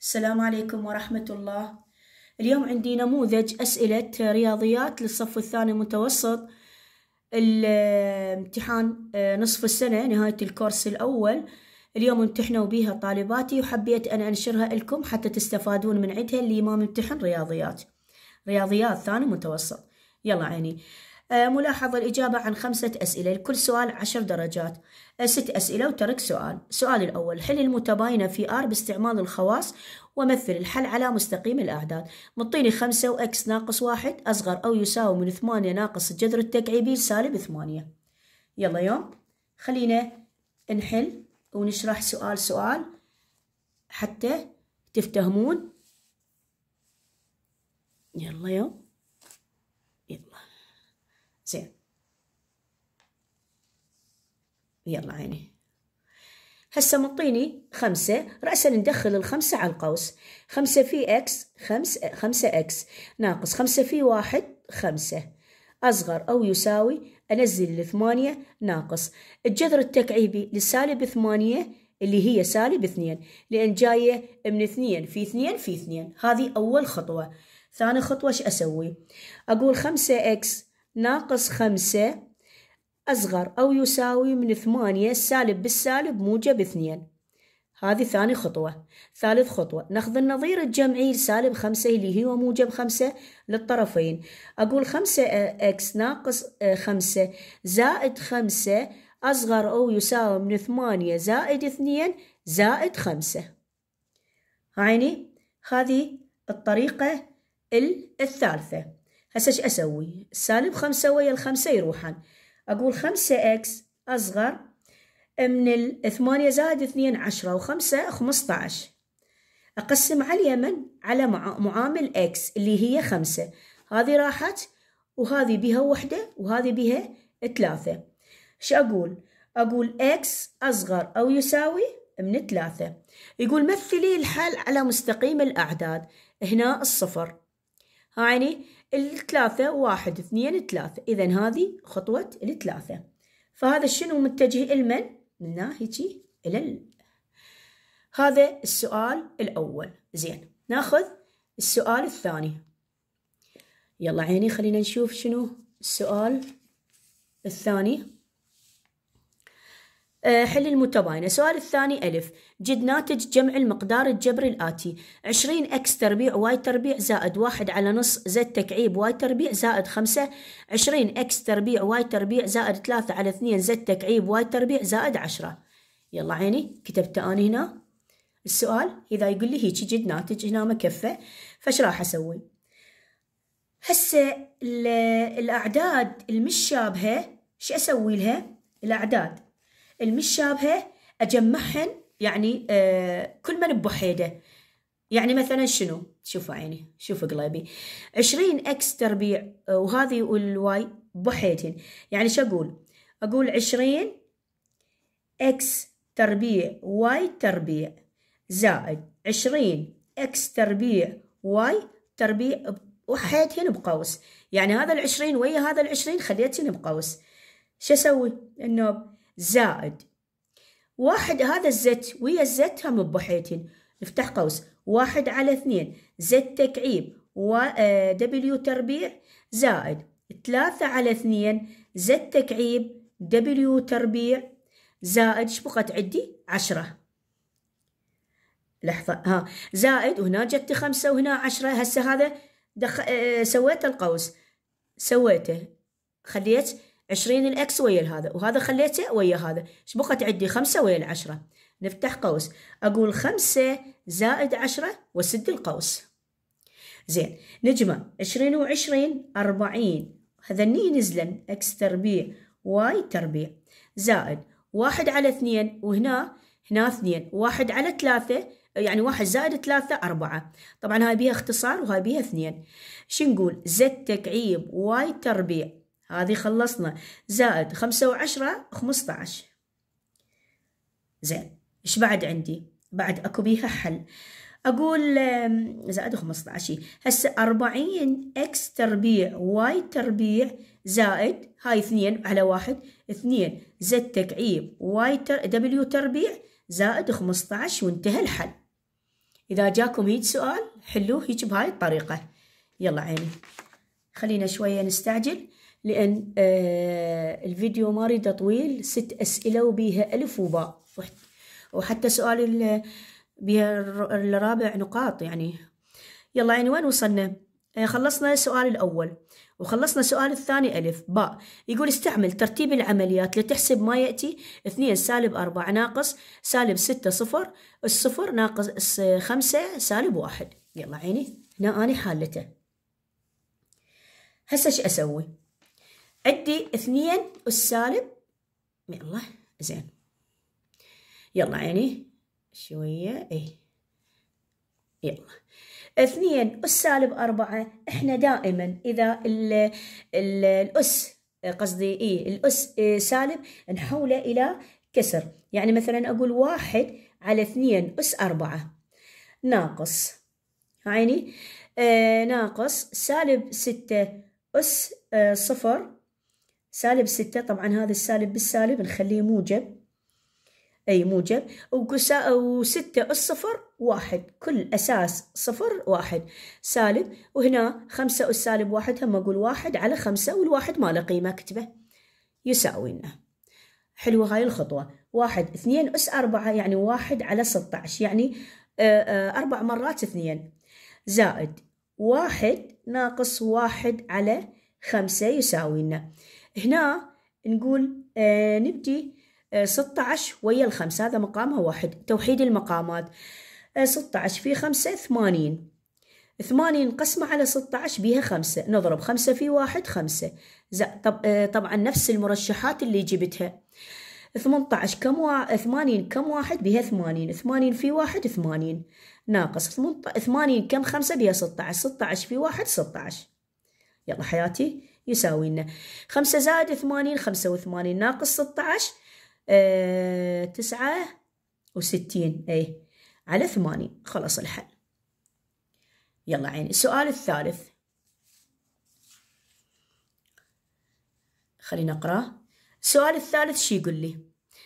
السلام عليكم ورحمة الله اليوم عندي نموذج أسئلة رياضيات للصف الثاني متوسط الامتحان آه، نصف السنة نهاية الكورس الأول اليوم امتحنوا بيها طالباتي وحبيت أن أنشرها لكم حتى تستفادون من عدها اللي ما ممتحن رياضيات رياضيات ثاني متوسط يلا عيني آه، ملاحظة الإجابة عن خمسة أسئلة لكل سؤال عشر درجات آه، ست أسئلة وترك سؤال السؤال الأول حل المتباينة في R باستعمال الخواص ومثل الحل على مستقيم الأعداد مطيني خمسة وإكس ناقص واحد أصغر أو يساوي من ثمانية ناقص الجذر التكعيبي سالب ثمانية يلا يوم خلينا نحل ونشرح سؤال سؤال حتى تفتهمون يلا يوم يلا عيني هسه مطيني خمسة رأسا ندخل الخمسة على القوس خمسة في إكس خمس خمسة إكس ناقص خمسة في واحد خمسة أصغر أو يساوي أنزل الثمانية ناقص الجذر التكعيبي لسالب ثمانية اللي هي سالب اثنين لأن جاية من اثنين في اثنين في اثنين هذه أول خطوة ثاني خطوة ايش أسوي أقول خمسة إكس ناقص خمسة أصغر أو يساوي من ثمانية سالب بالسالب موجب اثنين هذه ثاني خطوة ثالث خطوة ناخذ النظير الجمعي لسالب خمسة اللي هو موجب خمسة للطرفين أقول خمسة إكس آه، ناقص آه، خمسة زائد خمسة أصغر أو يساوي من ثمانية زائد اثنين زائد خمسة عيني هذه الطريقة الثالثة هسه ايش أسوي سالب خمسة ويا الخمسة يروحان أقول خمسة إكس أصغر من الثمانية زائد اثنين عشرة وخمسة خمسطعش أقسم على اليمن على معامل إكس اللي هي خمسة هذه راحت وهذه بها وحدة وهذه بها ثلاثة شو أقول؟ أقول إكس أصغر أو يساوي من ثلاثة يقول مثلي الحل على مستقيم الأعداد هنا الصفر هاي يعني الثلاثة واحد اثنين ثلاثة إذا هذه خطوة الثلاثة فهذا شنو متجه لمن؟ من ناحيتي إلى ال... هذا السؤال الأول زين ناخذ السؤال الثاني يلا عيني خلينا نشوف شنو السؤال الثاني آه، حل المتباينة السؤال الثاني ألف جد ناتج جمع المقدار الجبري الآتي 20 اكس تربيع واي تربيع زائد واحد على نص زد تكعيب واي تربيع زائد خمسة 20 اكس تربيع واي تربيع زائد ثلاثة على اثنين زد تكعيب واي تربيع زائد عشرة يلا عيني كتبت أنا هنا السؤال إذا يقول لي هيجي جد ناتج هنا مكفة فش راح أسوي هسه الأعداد المش شابهة شو أسوي لها الأعداد المشابهة أجمعهن يعني آه كل من بوحيدة يعني مثلا شنو شوفوا عيني شوفوا قلبي 20 اكس تربيع آه، وهذه والواي بوحيتين يعني شو اقول اقول 20 اكس تربيع واي تربيع زائد 20 اكس تربيع واي تربيع وحيتهن بقوس يعني هذا ال20 ويا هذا ال20 خليتهن بقوس شو اسوي النوب زائد واحد هذا الزت ويا الزت هم بحيتين نفتح قوس واحد على اثنين زت تكعيب و آه، دبليو تربيع زائد ثلاثة على اثنين زت تكعيب دبليو تربيع زائد شبقت عندي عشرة لحظة ها زائد وهنا جت خمسة وهنا عشرة هسه هذا دخ... اه سويت القوس سويته خليت 20 الاكس ويا هذا وهذا خليته ويا هذا ايش بقت عندي 5 ويا العشرة نفتح قوس اقول 5 زائد 10 وسد القوس زين نجمع 20 و20 40 هذني نزلن اكس تربيع واي تربيع زائد واحد على اثنين وهنا هنا اثنين واحد على ثلاثة يعني واحد زائد ثلاثة أربعة طبعا هاي بيها اختصار وهاي بيها اثنين شو نقول زد تكعيب واي تربيع هذه خلصنا زائد خمسة وعشرة خمسة زين إيش بعد عندي بعد أكو بيها حل أقول زائد خمسة عشر هسه أربعين إكس تربيع واي تربيع زائد هاي اثنين على واحد اثنين زد تكعيب واي تر دبليو تربيع زائد خمسة عشر وانتهى الحل إذا جاكم هيج سؤال حلوه هيج بهاي الطريقة يلا عيني خلينا شوية نستعجل لأن آه، الفيديو ماريضة طويل ست أسئلة وبيها ألف وباء وحتى سؤال بها الرابع نقاط يعني يلا يعني وين وصلنا آه، خلصنا السؤال الأول وخلصنا السؤال الثاني ألف باء يقول استعمل ترتيب العمليات لتحسب ما يأتي اثنين سالب أربعة ناقص سالب ستة صفر الصفر ناقص خمسة سالب واحد يلا عيني هنا أنا حالته هسه ايش أسوي عندي اثنين السالب يلا زين يلا عيني شوية ايه يلا اثنين أس سالب أربعة احنا دائما إذا ال ال الأس قصدي اي الأس إيه، سالب نحوله إلى كسر يعني مثلا أقول واحد على اثنين أس أربعة ناقص عيني آه ناقص سالب ستة أس آه صفر سالب ستة طبعا هذا السالب بالسالب نخليه موجب أي موجب وستة الصفر واحد كل أساس صفر واحد سالب وهنا خمسة والسالب واحد هم أقول واحد على خمسة والواحد ما له قيمة أكتبه يساوينا حلوة هاي الخطوة واحد اثنين أس أربعة يعني واحد على ستة عشر يعني آه، آه، أربع مرات اثنين زائد واحد ناقص واحد على خمسة يساوينا هنا نقول آه نبدي آه 16 ويا الخمسة هذا مقامها واحد توحيد المقامات آه 16 في خمسة ثمانين ثمانين قسمة على 16 بيها خمسة نضرب خمسة في واحد خمسة طب آه طبعا نفس المرشحات اللي جبتها 18 كم واحد 80 كم واحد بها 80 80 في واحد 80 ناقص 80 كم خمسة بها 16 16 في واحد 16 يلا حياتي يساوي لنا خمسة زائد ثمانين خمسة وثمانين ناقص ستة عشر آه، تسعة وستين أي على ثمانين خلص الحل يلا عيني السؤال الثالث خلينا نقرأ السؤال الثالث شي يقول لي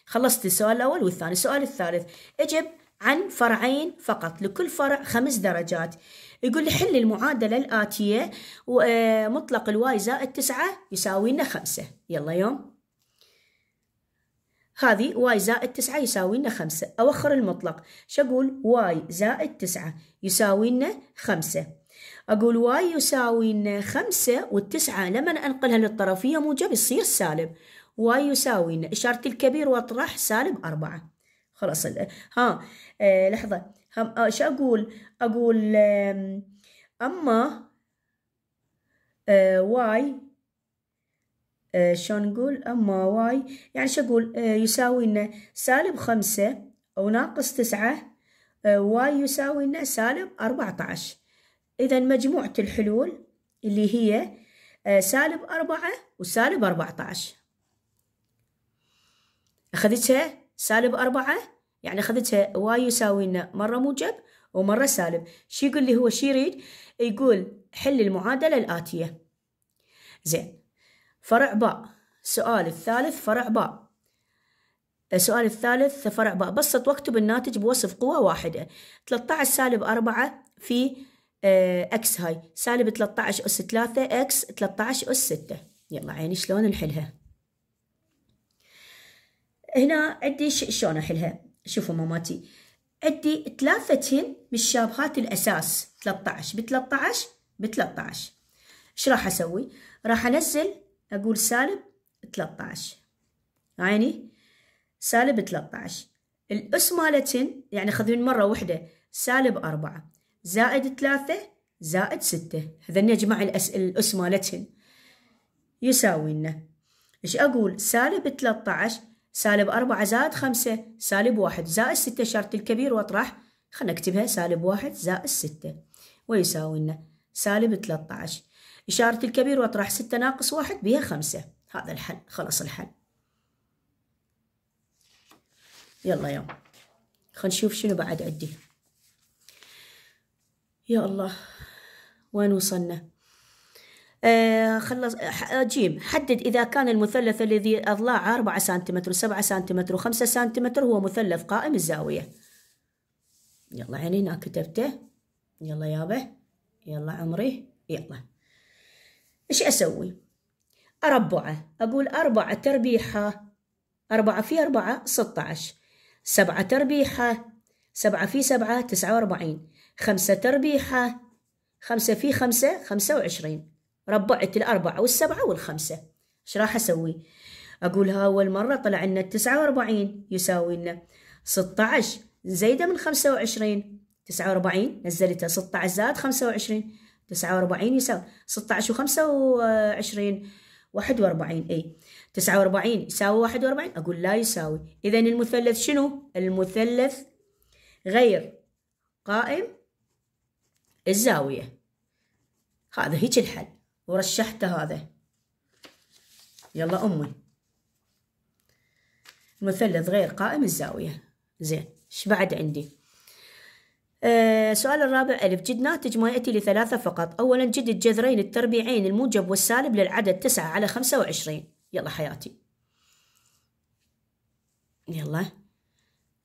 خلصت السؤال الأول والثاني السؤال الثالث اجب عن فرعين فقط لكل فرع خمس درجات يقول حل المعادلة الآتية ومطلق آه، الواي زائد تسعة يساوي لنا خمسة يلا يوم هذه واي زائد تسعة يساوي لنا خمسة أوخر المطلق شقول واي زائد تسعة يساوي لنا خمسة أقول واي يساوي لنا خمسة والتسعة لما أنقلها للطرفية موجب يصير سالب واي يساوي لنا إشارة الكبير وأطرح سالب أربعة خلاص ها آه لحظة ايش آه، اقول اقول اما آه، واي آه، شلون نقول اما واي يعني شو اقول آه يساوي لنا سالب خمسة او ناقص تسعة واي يساوي لنا سالب اربعة عشر اذا مجموعة الحلول اللي هي سالب أربعة وسالب أربعة عشر أخذتها سالب أربعة يعني أخذتها واي يساوي لنا مرة موجب ومرة سالب شو يقول لي هو شي يريد يقول حل المعادلة الآتية زين فرع باء السؤال الثالث فرع باء السؤال الثالث فرع باء بسط واكتب الناتج بوصف قوة واحدة 13 سالب أربعة في اكس آه، هاي سالب 13 أس 3 اكس 13 أس 6 يلا عيني شلون نحلها هنا عندي شلون احلها شوفوا ماماتي عندي من متشابهات الاساس 13 ب 13 ب 13 ايش راح اسوي راح انزل اقول سالب 13 عيني سالب 13 الاس مالتهن يعني خذوا من مره واحده سالب 4 زائد 3 زائد 6 هذن يا جماعه الاس مالتهن يساوي لنا ايش اقول سالب 13 سالب أربعة زائد خمسة سالب واحد زائد ستة شرط الكبير واطرح خلنا نكتبها سالب واحد زائد ستة ويساوي لنا سالب 13 إشارة الكبير واطرح ستة ناقص واحد بها خمسة هذا الحل خلص الحل يلا يوم خلنا نشوف شنو بعد عندي يا الله وين وصلنا آه، خلص آه، جيم حدد إذا كان المثلث الذي أضلاعه 4 سنتيمتر 7 سنتيمتر 5 سنتيمتر هو مثلث قائم الزاوية يلا عيني انا كتبته يلا يابا يلا عمري يلا إيش أسوي أربعة أقول أربعة تربيحة أربعة في أربعة 16 سبعة تربيحة سبعة في سبعة 49 خمسة تربيحة خمسة في خمسة خمسة ربعت الأربعة والسبعة والخمسة إيش راح أسوي؟ أقول ها أول مرة طلع لنا التسعة وأربعين يساوي لنا ستة عشر زايدة من خمسة وعشرين تسعة وأربعين نزلتها ستة عشر زائد خمسة وعشرين تسعة وأربعين يساوي ستة عشر وخمسة وعشرين واحد وأربعين أي تسعة وأربعين يساوي واحد وأربعين أقول لا يساوي إذا المثلث شنو؟ المثلث غير قائم الزاوية هذا هيك الحل ورشحته هذا يلا أمي المثلث غير قائم الزاوية زين ايش بعد عندي السؤال آه، الرابع ألف جد ناتج ما يأتي لثلاثة فقط أولا جد الجذرين التربيعين الموجب والسالب للعدد تسعة على خمسة وعشرين يلا حياتي يلا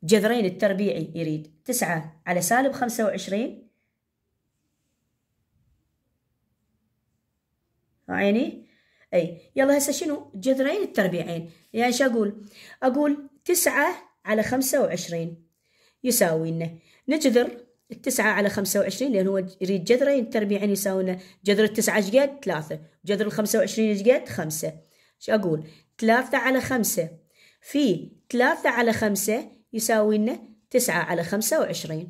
جذرين التربيعي يريد تسعة على سالب خمسة وعشرين عيني أي يلا هسه شنو جذرين التربيعين يعني شو أقول أقول تسعة على خمسة وعشرين يساوي لنا نجذر التسعة على خمسة وعشرين لأن هو يريد جذرين التربيعين يساوي لنا جذر التسعة ايش قد ثلاثة جذر الخمسة وعشرين ايش قد خمسة ايش أقول ثلاثة على خمسة في ثلاثة على خمسة يساوي لنا تسعة على خمسة وعشرين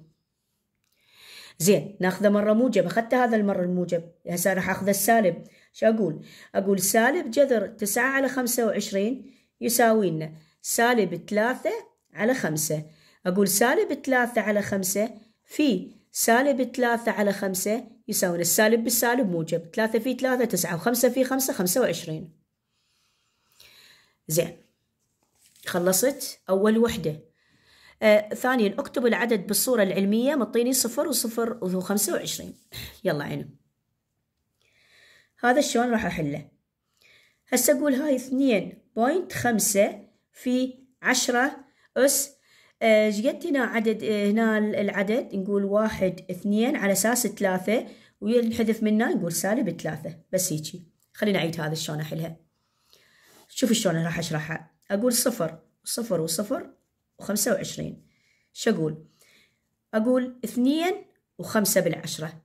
زين ناخذه مره موجب اخذت هذا المره الموجب هسه راح اخذ السالب شو اقول اقول سالب جذر 9 على 25 يساوي لنا سالب 3 على 5 اقول سالب 3 على 5 في سالب 3 على 5 يساوي السالب بالسالب موجب 3 في 3 9 و5 في 5 25 زين خلصت أول وحدة آه، ثانيا اكتب العدد بالصورة العلمية مطيني صفر وصفر وخمسة وعشرين يلا عيني هذا شلون راح أحله هسه أقول هاي اثنين بوينت خمسة في عشرة أس آه، ايش قد هنا عدد آه، هنا العدد نقول واحد اثنين على أساس ثلاثة وينحذف منه نقول سالب ثلاثة بس هيجي خلينا أعيد هذا شلون أحلها شوف شلون راح أشرحها أقول صفر صفر وصفر وخمسة وعشرين شو أقول؟ أقول اثنين وخمسة بالعشرة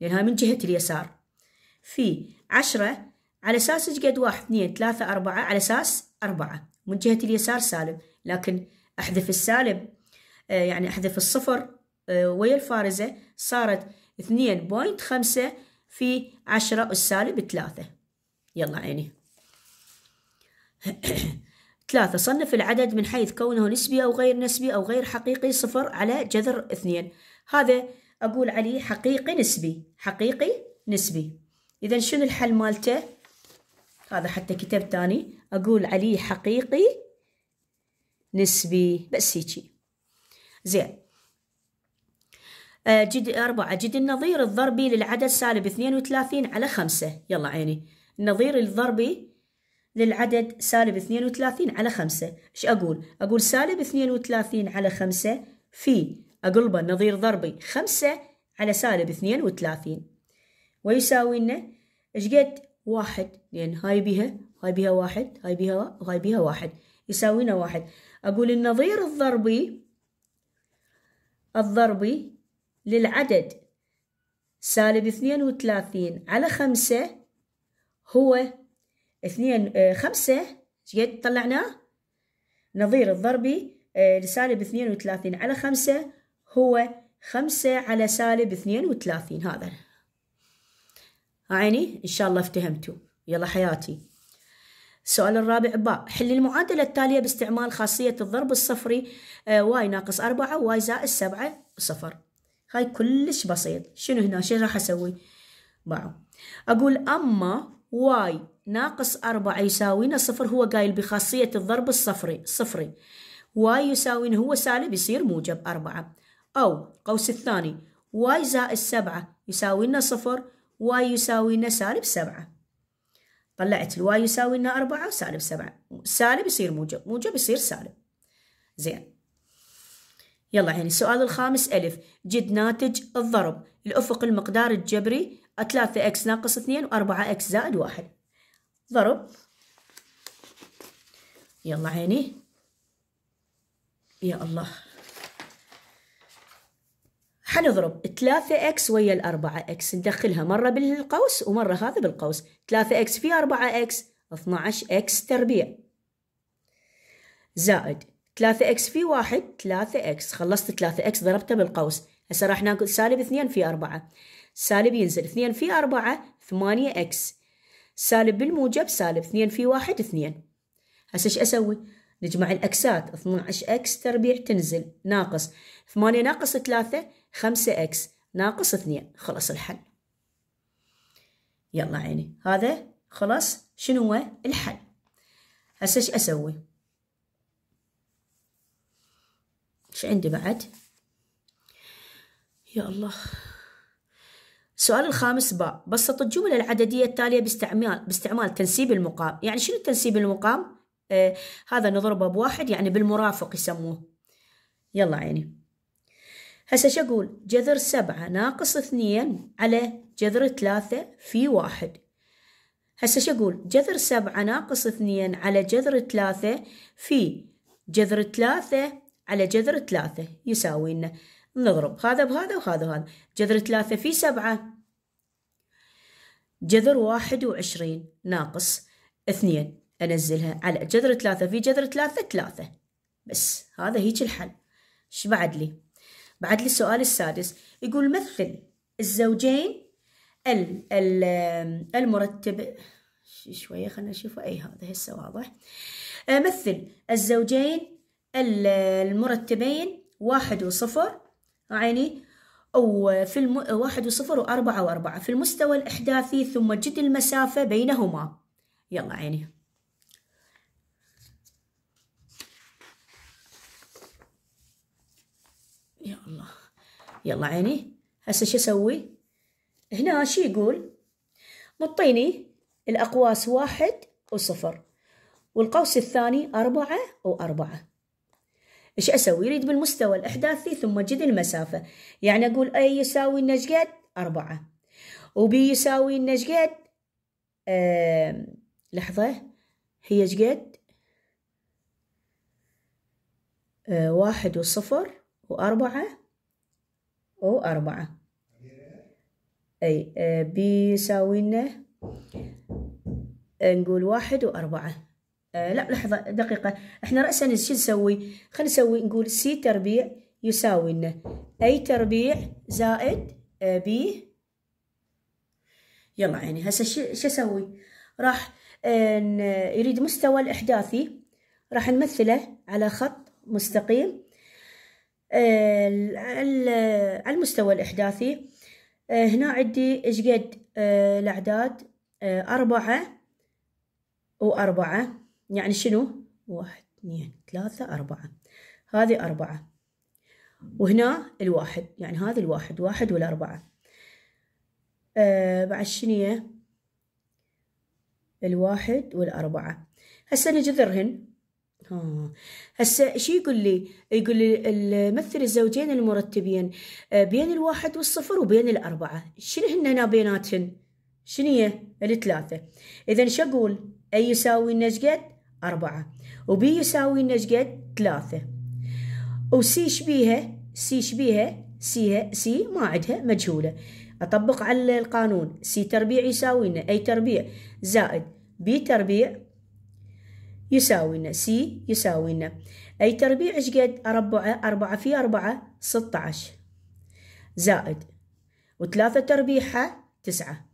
لأنها من جهة اليسار في عشرة على أساس إيش قد واحد اثنين ثلاثة أربعة على أساس أربعة من جهة اليسار سالب لكن أحذف السالب آه، يعني أحذف الصفر آه، ويا الفارزة صارت اثنين بوينت خمسة في عشرة والسالب ثلاثة يلا عيني ثلاثة صنف العدد من حيث كونه نسبي أو غير نسبي أو غير حقيقي صفر على جذر اثنين هذا أقول عليه حقيقي نسبي حقيقي نسبي إذا شنو الحل مالته؟ هذا حتى كتاب ثاني أقول عليه حقيقي نسبي بس هيجي زين آه، جد أربعة جد النظير الضربي للعدد سالب اثنين وثلاثين على خمسة يلا عيني النظير الضربي للعدد سالب 32 على 5 ايش أقول؟ أقول سالب 32 على 5 في أقلبه نظير ضربي 5 على سالب 32 ويساوي لنا ايش قد؟ واحد لأن هاي بها هاي بها واحد هاي بها وهاي بها واحد يساوينا واحد أقول النظير الضربي الضربي للعدد سالب 32 على 5 هو اثنين آه، خمسة شقد طلعناه نظير الضربي آه، لسالب اثنين وثلاثين على خمسة هو خمسة على سالب اثنين وثلاثين هذا عيني إن شاء الله افتهمتوا يلا حياتي السؤال الرابع باء حل المعادلة التالية باستعمال خاصية الضرب الصفري آه، واي ناقص أربعة واي زائد سبعة صفر هاي كلش بسيط شنو هنا شنو راح أسوي باعوا أقول أما واي ناقص أربعة يساوينا صفر هو قايل بخاصية الضرب الصفري صفري واي يساوينا هو سالب يصير موجب أربعة أو القوس الثاني واي زائد سبعة يساوينا صفر واي يساوينا سالب سبعة طلعت الواي يساوينا أربعة وسالب سبعة سالب يصير موجب موجب يصير سالب زين يلا الحين يعني السؤال الخامس ألف جد ناتج الضرب الأفق المقدار الجبري 3 اكس ناقص 2 و4 اكس زائد 1 ضرب يلا عيني يا الله حنضرب 3 اكس ويا ال 4x ندخلها مرة بالقوس ومرة هذا بالقوس 3 اكس في 4 اكس 12 اكس تربيع زائد اكس في 1 3 اكس خلصت 3 اكس ضربته بالقوس هسه راح ناخذ سالب 2 في 4 سالب ينزل 2 في 4 8 اكس سالب بالموجب سالب 2 في 1 2 هسه ايش اسوي؟ نجمع الاكسات 12 اكس تربيع تنزل ناقص 8 ناقص 3 5 اكس ناقص 2 خلص الحل يلا عيني هذا خلص شنو هو الحل هسه ايش اسوي؟ ايش عندي بعد؟ يا الله السؤال الخامس باء بسط الجملة العددية التالية باستعمال باستعمال تنسيب المقام يعني شنو تنسيب المقام آه هذا نضربه بواحد يعني بالمرافق يسموه يلا عيني هسه شو اقول جذر سبعة ناقص اثنين على جذر ثلاثة في واحد هسه شو اقول جذر سبعة ناقص اثنين على جذر ثلاثة في جذر ثلاثة على جذر ثلاثة يساوي لنا نضرب هذا بهذا وهذا وهذا جذر ثلاثة في سبعة جذر واحد وعشرين ناقص اثنين أنزلها على جذر ثلاثة في جذر ثلاثة ثلاثة بس هذا هيك الحل ايش بعد لي بعد لي السؤال السادس يقول مثل الزوجين ال ال المرتب شوية خلنا نشوف أي هذا هسه واضح آه، مثل الزوجين المرتبين واحد وصفر عيني أو في الم... واحد وصفر وأربعة وأربعة في المستوى الإحداثي ثم جد المسافة بينهما يلا عيني يا الله يلا عيني هسه شو أسوي هنا شو يقول مطيني الأقواس واحد وصفر والقوس الثاني أربعة وأربعة ايش اسوي اريد بالمستوى الاحداثي ثم اجد المسافه يعني اقول اي يساوي لنا قد أربعة وبي يساوي لنا قد أه لحظه هي قد أه واحد وصفر وأربعة وأربعة أي آه، يساوي لنا آه، نقول واحد وأربعة آه، لا لحظة دقيقة احنا رأسا شو نسوي خلينا نسوي نقول سي تربيع يساوي لنا اي تربيع زائد بي آه، يلا عيني هسه شو اسوي راح آه، يريد مستوى الاحداثي راح نمثله على خط مستقيم على المستوى الاحداثي هنا عندي ايش قد الاعداد أربعة وأربعة يعني شنو واحد اثنين ثلاثة أربعة هذه أربعة وهنا الواحد يعني هذا الواحد واحد والأربعة آه بعد شنية الواحد والأربعة هسه نجذرهن هسه شو يقول لي؟ يقول لي مثل الزوجين المرتبين آه، بين الواحد والصفر وبين الأربعة، شنو هن هنا بيناتهن؟ شنو هي؟ الثلاثة، إذا شو أقول؟ أي يساوي لنا قد؟ أربعة وبي يساوي لنا قد ثلاثة وسي شبيها سي شبيها سيها سي ما عندها مجهولة أطبق على القانون سي تربيع يساوي لنا أي تربيع زائد بي تربيع يساوي لنا سي يساوي لنا أي تربيع إيش قد أربعة أربعة في أربعة ستة عشر زائد وثلاثة تربيعها تسعة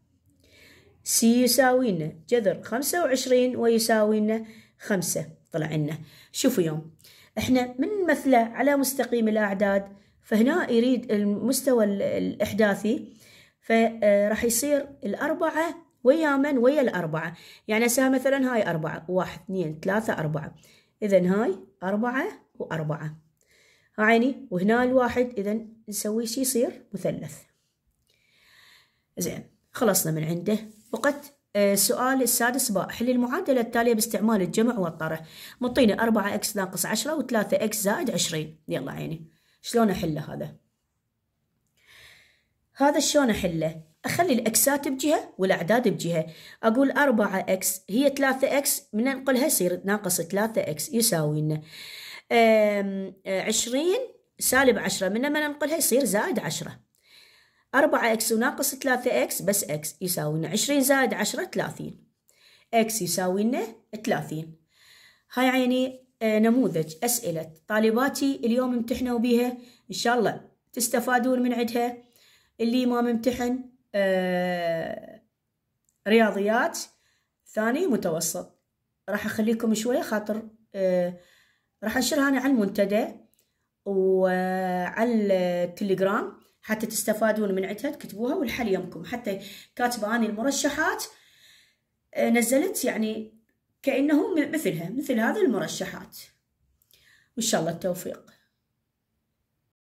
سي يساوي لنا جذر خمسة وعشرين ويساوي لنا خمسة طلع لنا شوفوا يوم احنا من مثله على مستقيم الأعداد فهنا يريد المستوى الإحداثي فراح آه، يصير الأربعة ويا من ويا الأربعة يعني هسه مثلا هاي أربعة واحد اثنين ثلاثة أربعة إذا هاي أربعة وأربعة عيني وهنا الواحد إذا نسوي شي يصير مثلث زين خلصنا من عنده وقت السؤال آه، السادس باء حل المعادلة التالية باستعمال الجمع والطرح مطينا 4 x ناقص 10 و3 x زائد 20 يلا عيني شلون احله هذا هذا شلون احله اخلي الاكسات بجهه والاعداد بجهه اقول 4 4x هي 3 x من انقلها يصير ناقص 3 x يساوي لنا 20 سالب 10 من لما ننقلها يصير زائد 10 4 اكس وناقص 3 اكس بس اكس يساوي لنا 20 زائد 10 30 اكس يساوي لنا 30 هاي يعني نموذج اسئله طالباتي اليوم امتحنوا بيها ان شاء الله تستفادون من عندها اللي ما ممتحن آه، رياضيات ثاني متوسط راح اخليكم شويه خاطر آه، راح انشرها انا على المنتدى وعلى التليجرام حتى تستفادون من عدها تكتبوها والحل يمكم حتى كاتبه اني المرشحات آه، نزلت يعني كانه مثلها مثل هذه المرشحات وان شاء الله التوفيق